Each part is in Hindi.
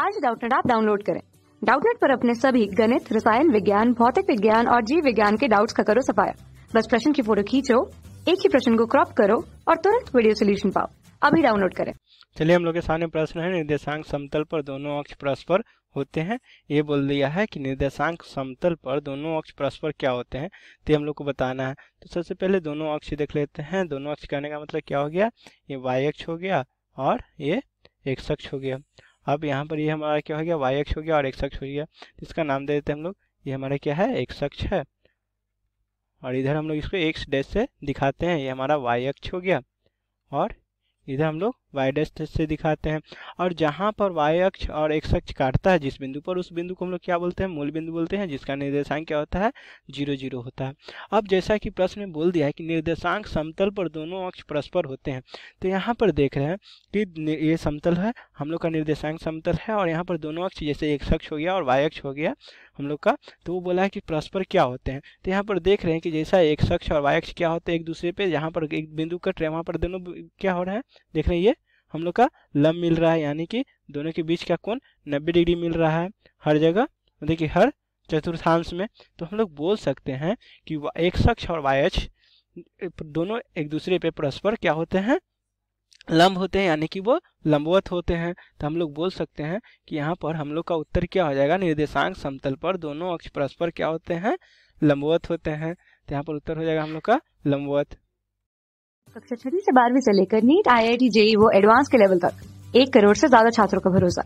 आज डाउटनेट आप डाउनलोड करें डाउटनेट पर अपने सभी गणित रसायन विज्ञान भौतिक विज्ञान और जीव विज्ञान के डाउट्स का करो सफाया बस प्रश्न की फोटो खींचो एक ही प्रश्न को क्रॉप करो और तुरंत वीडियो सोल्यूशन पाओ अभी डाउनलोड करें चलिए हम लोग के सामने प्रश्न है निर्देशांक समतल पर दोनों अक्ष परस्पर होते हैं ये बोल दिया है कि निर्देशांक समतल पर दोनों अक्ष परस्पर क्या होते हैं तो हम लोग को बताना है तो सबसे पहले दोनों अक्ष देख लेते हैं दोनों अक्ष कहने का मतलब क्या हो गया ये वाई अक्ष हो गया और ये एक्स अक्ष हो गया अब यहाँ पर ये हमारा क्या हो गया वाई एक्स हो गया और एक्स एक्स हो गया इसका नाम दे देते हैं हम लोग ये हमारा क्या है एक्स एक्स है और इधर हम लोग इसको एक्स डैश से दिखाते हैं ये हमारा वाई एक्स हो गया और इधर हम लोग वाई डैश से दिखाते हैं और जहाँ पर वाई अक्ष और एक्स अक्ष काटता है जिस बिंदु पर उस बिंदु को हम लोग क्या बोलते हैं मूल बिंदु बोलते हैं जिसका निर्देशांक क्या होता है जीरो जीरो होता है अब जैसा कि प्रश्न में बोल दिया है कि निर्देशांक समतल पर दोनों अक्ष परस्पर होते हैं तो यहाँ पर देख रहे हैं कि ये समतल है हम लोग का निर्देशांक समतल है और यहाँ पर दोनों अक्ष जैसे एक अक्ष हो गया और वाई अक्ष हो गया हम लोग का तो वो बोला है कि परस्पर क्या होते हैं तो यहाँ पर देख रहे हैं कि जैसा एक शख्स और वायक्ष क्या होते हैं एक दूसरे पे यहाँ पर एक बिंदु कट रहे हैं वहाँ पर दोनों क्या हो रहा है देख रहे हैं ये हम लोग का लम मिल रहा है यानी कि दोनों के बीच का कौन नब्बे डिग्री मिल रहा है हर जगह देखिए हर चतुर्थांश में तो हम लोग बोल सकते हैं कि एक शख्स और वायक्ष दोनों एक दूसरे पे परस्पर क्या होते हैं लंब होते हैं यानी कि वो लंबवत होते हैं तो हम लोग बोल सकते हैं कि यहाँ पर हम लोग का उत्तर क्या हो जाएगा निर्देशांक समतल पर दोनों अक्ष परस्पर क्या होते हैं लंबवत होते हैं तो यहाँ पर उत्तर हो जाएगा हम लोग का लंबवत कक्षा छठी से बारहवीं से लेकर NEET I I T JEE वो एडवांस के लेवल तक एक करोड़ से ज्यादा छात्रों का भरोसा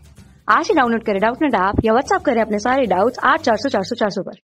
आज ही डाउनलोड करें डाउट नेट ऐप या व्हाट्सअप करें अपने सारे डाउट्स आठ चार सौ चार सौ चार सौ पर